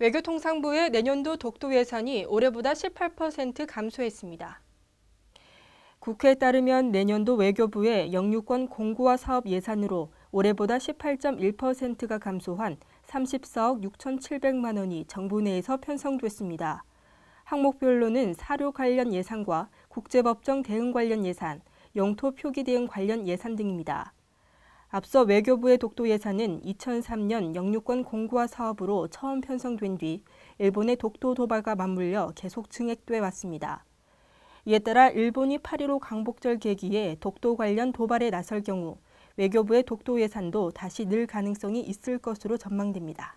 외교통상부의 내년도 독도 예산이 올해보다 18% 감소했습니다. 국회에 따르면 내년도 외교부의 영유권 공고화 사업 예산으로 올해보다 18.1%가 감소한 34억 6,700만 원이 정부 내에서 편성됐습니다. 항목별로는 사료 관련 예산과 국제법정 대응 관련 예산, 영토 표기 대응 관련 예산 등입니다. 앞서 외교부의 독도 예산은 2003년 영유권 공고화 사업으로 처음 편성된 뒤 일본의 독도 도발과 맞물려 계속 증액돼 왔습니다. 이에 따라 일본이 8.15 강복절 계기에 독도 관련 도발에 나설 경우 외교부의 독도 예산도 다시 늘 가능성이 있을 것으로 전망됩니다.